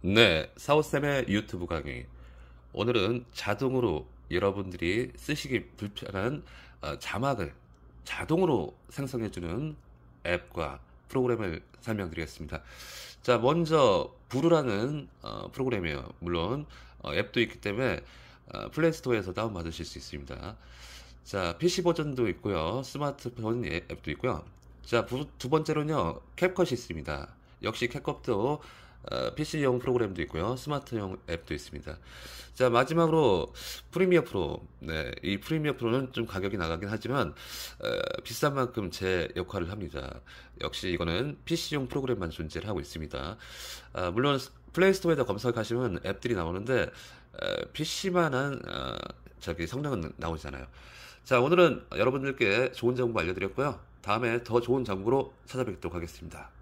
네, 사우쌤의 유튜브 강의. 오늘은 자동으로 여러분들이 쓰시기 불편한 어, 자막을 자동으로 생성해주는 앱과 프로그램을 설명드리겠습니다. 자, 먼저 부르라는 어, 프로그램이에요. 물론 어, 앱도 있기 때문에 플레이스토어에서 다운받으실 수 있습니다. 자, PC 버전도 있고요. 스마트폰 앱도 있고요. 자, 두 번째로는요. 캡컷이 있습니다. 역시 캡컷도 어, PC용 프로그램도 있고요. 스마트용 앱도 있습니다. 자, 마지막으로 프리미어 프로. 네, 이 프리미어 프로는 좀 가격이 나가긴 하지만 어, 비싼 만큼 제 역할을 합니다. 역시 이거는 PC용 프로그램만 존재를 하고 있습니다. 아, 물론 플레이스토어에다 검색하시면 앱들이 나오는데 어, PC만한 어, 저기 성능은 나오잖아요. 자, 오늘은 여러분들께 좋은 정보 알려드렸고요. 다음에 더 좋은 정보로 찾아뵙도록 하겠습니다.